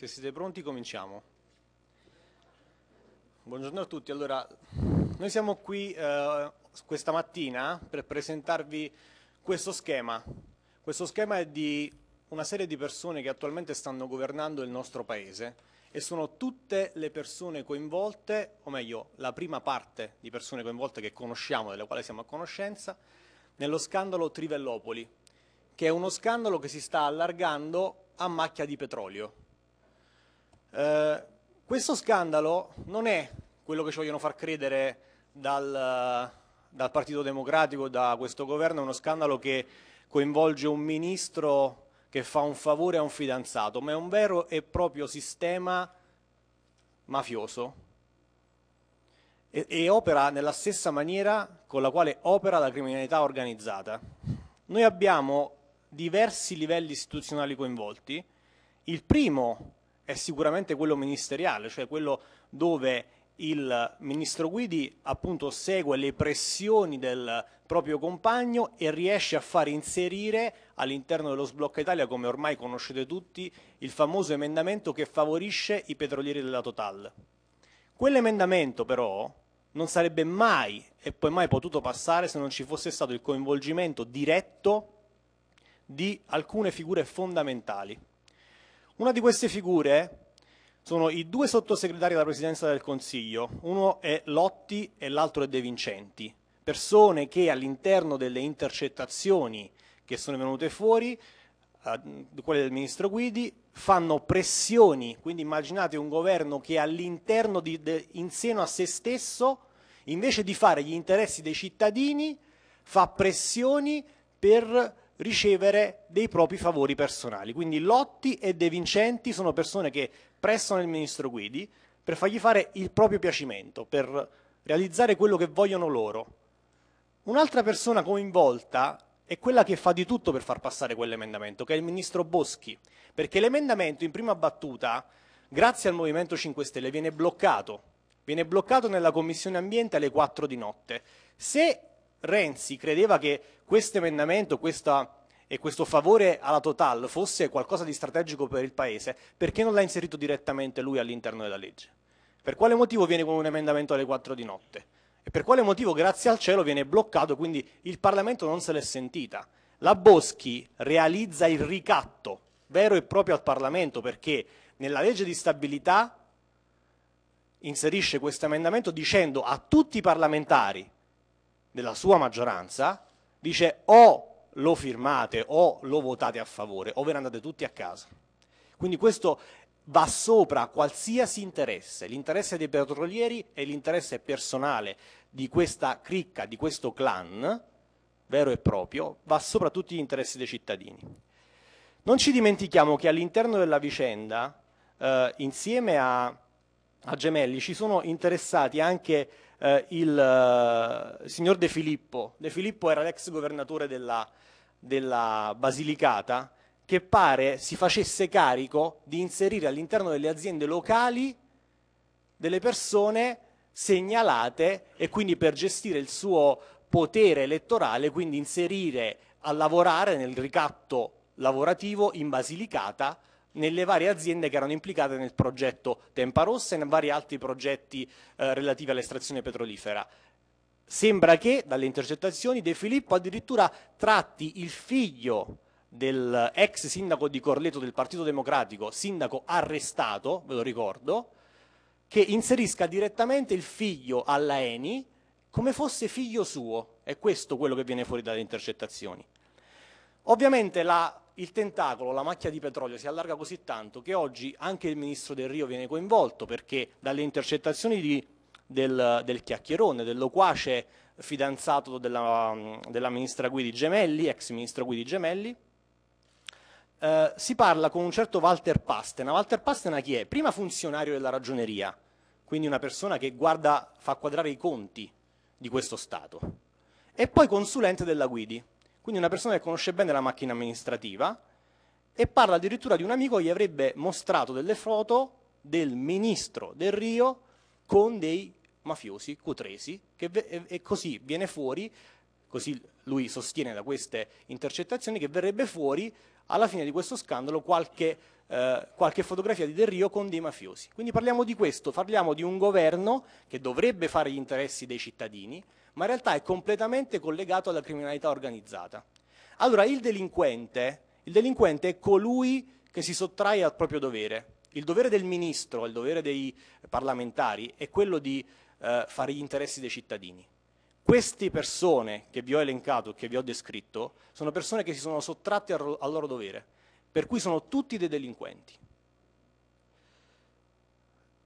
Se siete pronti cominciamo. Buongiorno a tutti, allora noi siamo qui eh, questa mattina per presentarvi questo schema. Questo schema è di una serie di persone che attualmente stanno governando il nostro paese e sono tutte le persone coinvolte, o meglio la prima parte di persone coinvolte che conosciamo, delle quali siamo a conoscenza, nello scandalo Trivellopoli, che è uno scandalo che si sta allargando a macchia di petrolio questo scandalo non è quello che ci vogliono far credere dal, dal Partito Democratico, da questo governo, è uno scandalo che coinvolge un ministro che fa un favore a un fidanzato, ma è un vero e proprio sistema mafioso e, e opera nella stessa maniera con la quale opera la criminalità organizzata. Noi abbiamo diversi livelli istituzionali coinvolti. Il primo è sicuramente quello ministeriale, cioè quello dove il ministro Guidi appunto segue le pressioni del proprio compagno e riesce a far inserire all'interno dello sblocca Italia, come ormai conoscete tutti, il famoso emendamento che favorisce i petrolieri della Total. Quell'emendamento però non sarebbe mai e poi mai potuto passare se non ci fosse stato il coinvolgimento diretto di alcune figure fondamentali una di queste figure sono i due sottosegretari della Presidenza del Consiglio, uno è Lotti e l'altro è De Vincenti, persone che all'interno delle intercettazioni che sono venute fuori, quelle del Ministro Guidi, fanno pressioni, quindi immaginate un governo che all'interno, in seno a se stesso, invece di fare gli interessi dei cittadini, fa pressioni per ricevere dei propri favori personali. Quindi Lotti e De Vincenti sono persone che prestano il ministro Guidi per fargli fare il proprio piacimento, per realizzare quello che vogliono loro. Un'altra persona coinvolta è quella che fa di tutto per far passare quell'emendamento, che è il ministro Boschi, perché l'emendamento in prima battuta, grazie al Movimento 5 Stelle, viene bloccato. Viene bloccato nella Commissione Ambiente alle 4 di notte. Se Renzi credeva che questo emendamento questa, e questo favore alla Total fosse qualcosa di strategico per il Paese, perché non l'ha inserito direttamente lui all'interno della legge? Per quale motivo viene con un emendamento alle 4 di notte? E per quale motivo, grazie al cielo, viene bloccato, quindi il Parlamento non se l'è sentita? La Boschi realizza il ricatto vero e proprio al Parlamento perché nella legge di stabilità inserisce questo emendamento dicendo a tutti i parlamentari della sua maggioranza dice o lo firmate o lo votate a favore o ve ne andate tutti a casa. Quindi questo va sopra qualsiasi interesse, l'interesse dei petrolieri e l'interesse personale di questa cricca, di questo clan, vero e proprio, va sopra tutti gli interessi dei cittadini. Non ci dimentichiamo che all'interno della vicenda, eh, insieme a, a Gemelli, ci sono interessati anche eh, il eh, signor De Filippo. De Filippo era l'ex governatore della, della Basilicata che pare si facesse carico di inserire all'interno delle aziende locali delle persone segnalate e quindi per gestire il suo potere elettorale, quindi inserire a lavorare nel ricatto lavorativo in Basilicata nelle varie aziende che erano implicate nel progetto Tempa Rossa e in vari altri progetti eh, relativi all'estrazione petrolifera. Sembra che dalle intercettazioni De Filippo addirittura tratti il figlio dell'ex sindaco di Corleto del Partito Democratico, sindaco arrestato, ve lo ricordo, che inserisca direttamente il figlio alla Eni come fosse figlio suo. È questo quello che viene fuori dalle intercettazioni. Ovviamente la il tentacolo, la macchia di petrolio si allarga così tanto che oggi anche il ministro Del Rio viene coinvolto perché dalle intercettazioni di, del, del, chiacchierone, del loquace fidanzato della, della ministra Guidi Gemelli, ex ministro Guidi Gemelli, eh, si parla con un certo Walter Pastena. Walter Pastena chi è? Prima funzionario della ragioneria, quindi una persona che guarda, fa quadrare i conti di questo Stato, e poi consulente della Guidi. Quindi una persona che conosce bene la macchina amministrativa e parla addirittura di un amico che gli avrebbe mostrato delle foto del ministro del Rio con dei mafiosi cutresi e, e così viene fuori, così lui sostiene da queste intercettazioni, che verrebbe fuori alla fine di questo scandalo qualche eh, qualche fotografia di Del Rio con dei mafiosi. Quindi parliamo di questo, parliamo di un governo che dovrebbe fare gli interessi dei cittadini, ma in realtà è completamente collegato alla criminalità organizzata. Allora il delinquente, il delinquente è colui che si sottrae al proprio dovere. Il dovere del ministro, il dovere dei parlamentari è quello di eh, fare gli interessi dei cittadini. Queste persone che vi ho elencato, che vi ho descritto, sono persone che si sono sottratte al, al loro dovere per cui sono tutti dei delinquenti.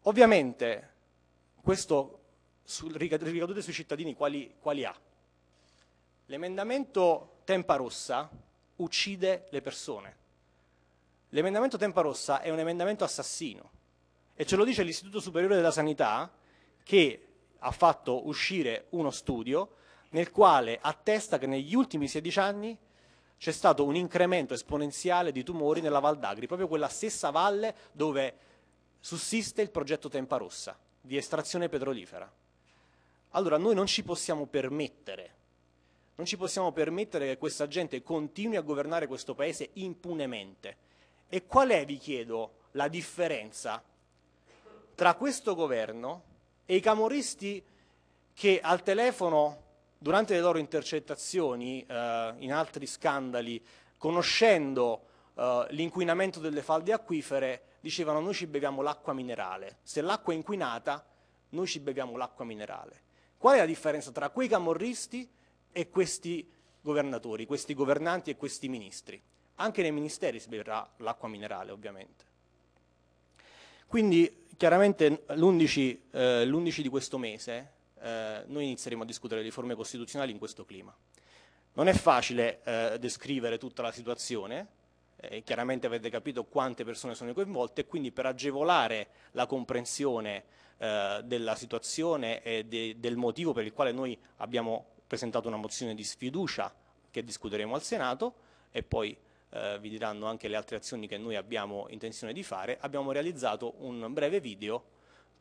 Ovviamente questo ricadute sui cittadini quali, quali ha? L'emendamento Tempa Rossa uccide le persone. L'emendamento Tempa Rossa è un emendamento assassino e ce lo dice l'Istituto Superiore della Sanità che ha fatto uscire uno studio nel quale attesta che negli ultimi 16 anni c'è stato un incremento esponenziale di tumori nella Val d'Agri, proprio quella stessa valle dove sussiste il progetto Tempa Rossa di estrazione petrolifera. Allora noi non ci possiamo permettere, non ci possiamo permettere che questa gente continui a governare questo paese impunemente. E qual è, vi chiedo, la differenza tra questo governo e i camoristi che al telefono durante le loro intercettazioni eh, in altri scandali, conoscendo eh, l'inquinamento delle falde acquifere, dicevano noi ci beviamo l'acqua minerale, se l'acqua è inquinata noi ci beviamo l'acqua minerale. Qual è la differenza tra quei camorristi e questi governatori, questi governanti e questi ministri? Anche nei ministeri si beverà l'acqua minerale ovviamente. Quindi chiaramente l'11 eh, di questo mese eh, noi inizieremo a discutere le riforme costituzionali in questo clima. Non è facile eh, descrivere tutta la situazione, eh, chiaramente avete capito quante persone sono coinvolte quindi per agevolare la comprensione eh, della situazione e de del motivo per il quale noi abbiamo presentato una mozione di sfiducia che discuteremo al Senato e poi eh, vi diranno anche le altre azioni che noi abbiamo intenzione di fare, abbiamo realizzato un breve video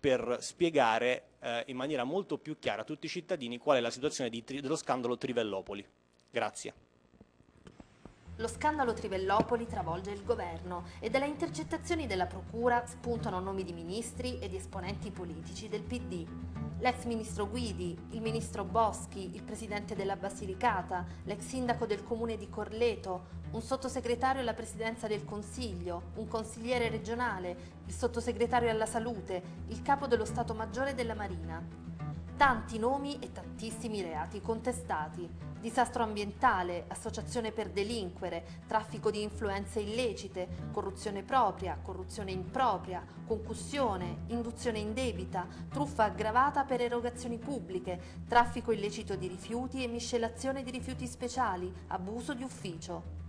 per spiegare eh, in maniera molto più chiara a tutti i cittadini qual è la situazione dello scandalo Trivellopoli. Grazie. Lo scandalo Trivellopoli travolge il governo e dalle intercettazioni della procura spuntano nomi di ministri e di esponenti politici del PD. L'ex ministro Guidi, il ministro Boschi, il presidente della Basilicata, l'ex sindaco del comune di Corleto, un sottosegretario alla presidenza del Consiglio, un consigliere regionale, il sottosegretario alla salute, il capo dello Stato Maggiore della Marina. Tanti nomi e tantissimi reati contestati. Disastro ambientale, associazione per delinquere, traffico di influenze illecite, corruzione propria, corruzione impropria, concussione, induzione indebita, truffa aggravata per erogazioni pubbliche, traffico illecito di rifiuti e miscelazione di rifiuti speciali, abuso di ufficio.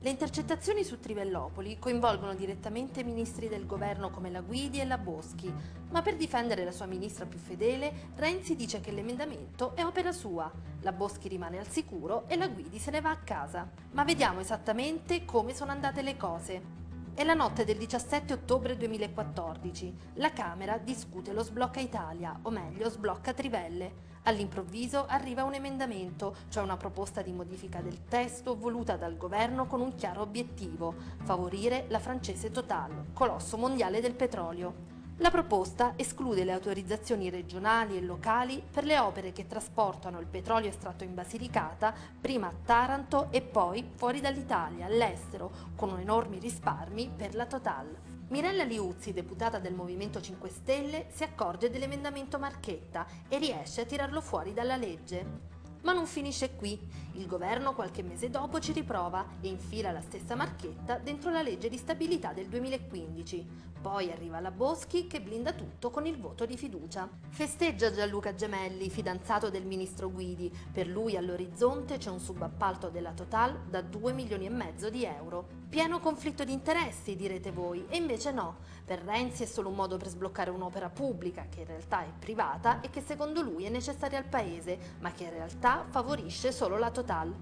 Le intercettazioni su Trivellopoli coinvolgono direttamente ministri del governo come la Guidi e la Boschi, ma per difendere la sua ministra più fedele, Renzi dice che l'emendamento è opera sua, la Boschi rimane al sicuro e la Guidi se ne va a casa. Ma vediamo esattamente come sono andate le cose. È la notte del 17 ottobre 2014. La Camera discute lo sblocca Italia, o meglio sblocca Trivelle. All'improvviso arriva un emendamento, cioè una proposta di modifica del testo voluta dal governo con un chiaro obiettivo, favorire la francese Total, colosso mondiale del petrolio. La proposta esclude le autorizzazioni regionali e locali per le opere che trasportano il petrolio estratto in Basilicata prima a Taranto e poi fuori dall'Italia, all'estero, con enormi risparmi per la Total. Mirella Liuzzi, deputata del Movimento 5 Stelle, si accorge dell'emendamento Marchetta e riesce a tirarlo fuori dalla legge. Ma non finisce qui. Il governo qualche mese dopo ci riprova e infila la stessa marchetta dentro la legge di stabilità del 2015. Poi arriva la Boschi che blinda tutto con il voto di fiducia. Festeggia Gianluca Gemelli, fidanzato del ministro Guidi. Per lui all'orizzonte c'è un subappalto della Total da 2 milioni e mezzo di euro. Pieno conflitto di interessi, direte voi, e invece no. Per Renzi è solo un modo per sbloccare un'opera pubblica, che in realtà è privata e che secondo lui è necessaria al paese, ma che in realtà favorisce solo la Total.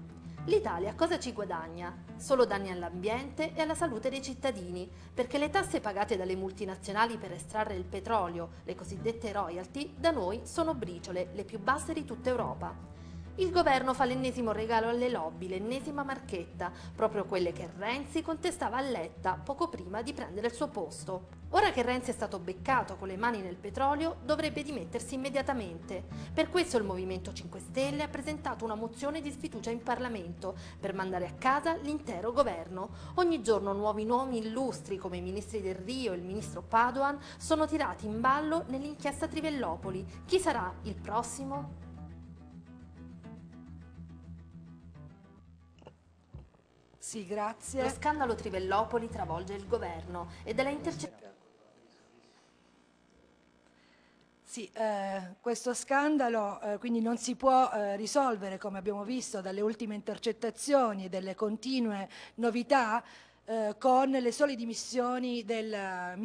L'Italia cosa ci guadagna? Solo danni all'ambiente e alla salute dei cittadini, perché le tasse pagate dalle multinazionali per estrarre il petrolio, le cosiddette royalty, da noi sono briciole, le più basse di tutta Europa. Il governo fa l'ennesimo regalo alle lobby, l'ennesima marchetta, proprio quelle che Renzi contestava a Letta poco prima di prendere il suo posto. Ora che Renzi è stato beccato con le mani nel petrolio, dovrebbe dimettersi immediatamente. Per questo il Movimento 5 Stelle ha presentato una mozione di sfiducia in Parlamento per mandare a casa l'intero governo. Ogni giorno nuovi nomi illustri come i ministri del Rio e il ministro Padoan sono tirati in ballo nell'inchiesta Trivellopoli. Chi sarà il prossimo? Sì, grazie. Lo scandalo Trivellopoli travolge il governo e della intercettazione... Sì, eh, questo scandalo eh, quindi non si può eh, risolvere, come abbiamo visto dalle ultime intercettazioni e delle continue novità, eh, con le sole dimissioni del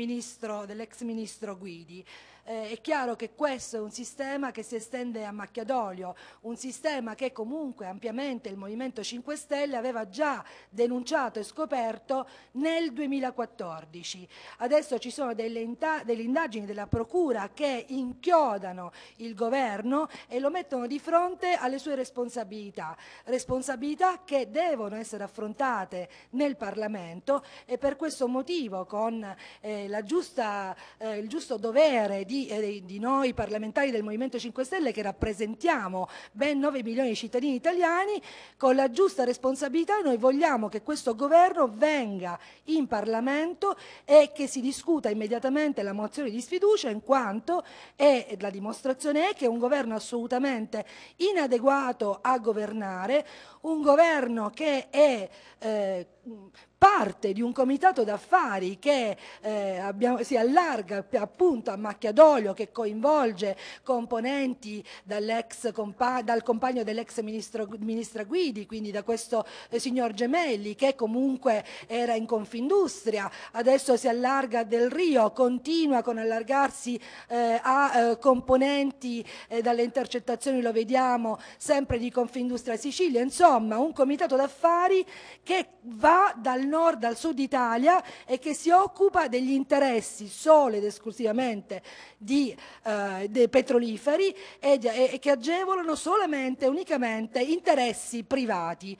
dell'ex ministro Guidi eh, è chiaro che questo è un sistema che si estende a macchia d'olio, un sistema che comunque ampiamente il Movimento 5 Stelle aveva già denunciato e scoperto nel 2014. Adesso ci sono delle, delle indagini della Procura che inchiodano il governo e lo mettono di fronte alle sue responsabilità, responsabilità che devono essere affrontate nel Parlamento e per questo motivo con eh, giusta, eh, il giusto dovere di, eh, di, noi parlamentari del Movimento 5 Stelle che rappresentiamo ben 9 milioni di cittadini italiani, con la giusta responsabilità noi vogliamo che questo governo venga in Parlamento e che si discuta immediatamente la mozione di sfiducia in quanto è, la dimostrazione è che è un governo assolutamente inadeguato a governare, un governo che è... Eh, parte di un comitato d'affari che eh, abbiamo, si allarga appunto a macchia d'olio, che coinvolge componenti compa dal compagno dell'ex ministra Guidi, quindi da questo eh, signor Gemelli, che comunque era in Confindustria, adesso si allarga a del Rio, continua con allargarsi eh, a eh, componenti eh, dalle intercettazioni, lo vediamo, sempre di Confindustria Sicilia, insomma un comitato d'affari che va dal nord al sud Italia e che si occupa degli interessi solo ed esclusivamente di, eh, dei petroliferi e, e, e che agevolano solamente e unicamente interessi privati.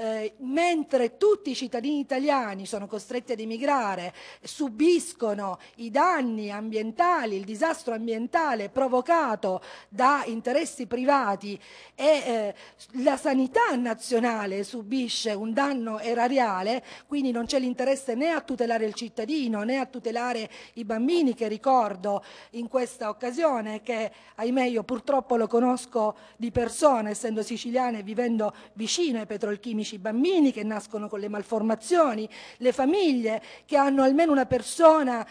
Eh, mentre tutti i cittadini italiani sono costretti ad emigrare, subiscono i danni ambientali, il disastro ambientale provocato da interessi privati e eh, la sanità nazionale subisce un danno erariale, quindi non c'è l'interesse né a tutelare il cittadino né a tutelare i bambini che ricordo in questa occasione che ahimè io purtroppo lo conosco di persona essendo siciliana e vivendo vicino ai petrolchimici i bambini che nascono con le malformazioni, le famiglie che hanno almeno una persona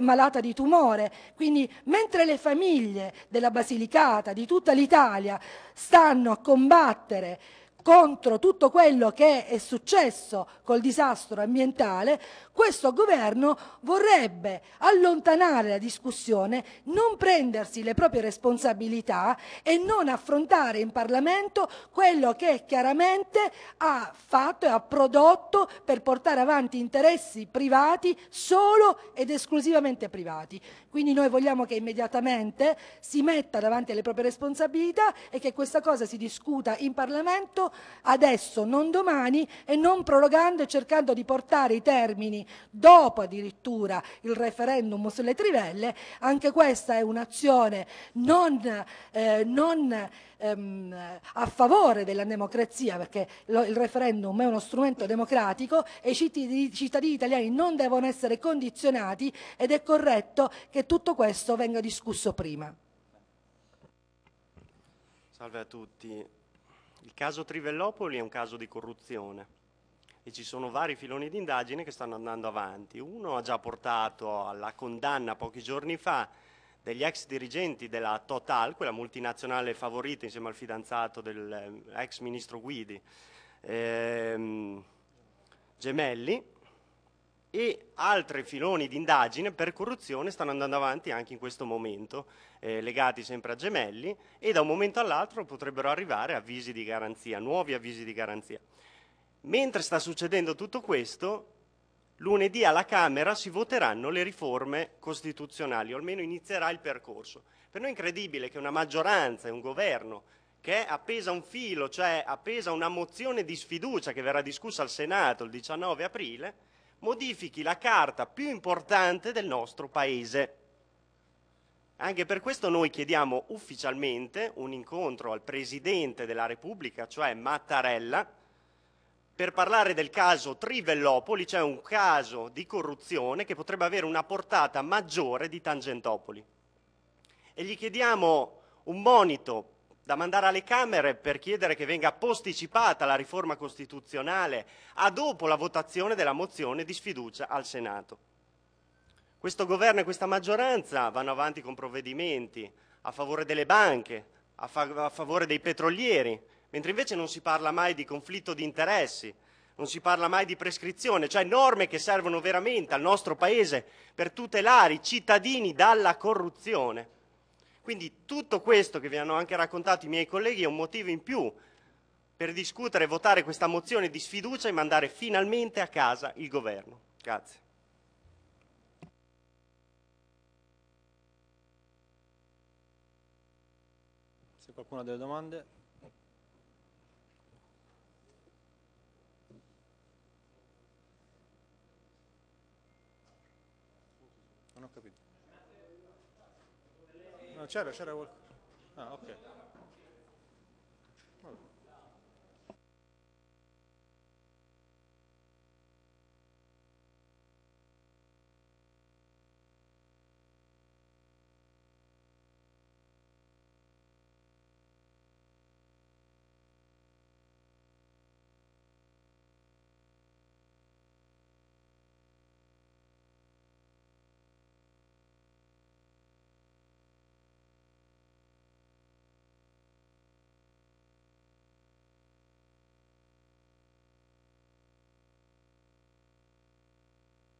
malata di tumore. Quindi mentre le famiglie della Basilicata, di tutta l'Italia, stanno a combattere contro tutto quello che è successo col disastro ambientale, questo governo vorrebbe allontanare la discussione, non prendersi le proprie responsabilità e non affrontare in Parlamento quello che chiaramente ha fatto e ha prodotto per portare avanti interessi privati solo ed esclusivamente privati. Quindi noi vogliamo che immediatamente si metta davanti alle proprie responsabilità e che questa cosa si discuta in Parlamento adesso, non domani, e non prorogando e cercando di portare i termini dopo addirittura il referendum sulle trivelle. Anche questa è un'azione non, eh, non ehm, a favore della democrazia, perché lo, il referendum è uno strumento democratico e i cittadini, i cittadini italiani non devono essere condizionati ed è corretto che tutto questo venga discusso prima. Salve a tutti, il caso Trivellopoli è un caso di corruzione e ci sono vari filoni di indagine che stanno andando avanti. Uno ha già portato alla condanna pochi giorni fa degli ex dirigenti della Total, quella multinazionale favorita insieme al fidanzato dell'ex ehm, ministro Guidi, ehm, Gemelli, e altri filoni di indagine per corruzione stanno andando avanti anche in questo momento, eh, legati sempre a gemelli e da un momento all'altro potrebbero arrivare avvisi di garanzia, nuovi avvisi di garanzia. Mentre sta succedendo tutto questo, lunedì alla Camera si voteranno le riforme costituzionali, o almeno inizierà il percorso. Per noi è incredibile che una maggioranza e un governo che è appesa a un filo, cioè appesa a una mozione di sfiducia che verrà discussa al Senato il 19 aprile, modifichi la carta più importante del nostro Paese. Anche per questo noi chiediamo ufficialmente un incontro al Presidente della Repubblica, cioè Mattarella, per parlare del caso Trivellopoli, cioè un caso di corruzione che potrebbe avere una portata maggiore di Tangentopoli. E gli chiediamo un monito da mandare alle Camere per chiedere che venga posticipata la riforma costituzionale a dopo la votazione della mozione di sfiducia al Senato. Questo governo e questa maggioranza vanno avanti con provvedimenti a favore delle banche, a, fa a favore dei petrolieri, mentre invece non si parla mai di conflitto di interessi, non si parla mai di prescrizione, cioè norme che servono veramente al nostro Paese per tutelare i cittadini dalla corruzione quindi tutto questo che vi hanno anche raccontato i miei colleghi è un motivo in più per discutere e votare questa mozione di sfiducia e mandare finalmente a casa il governo. Grazie. Se qualcuno ha delle domande. Non ho capito. No, c'era, c'era qualcosa. Ah, ok.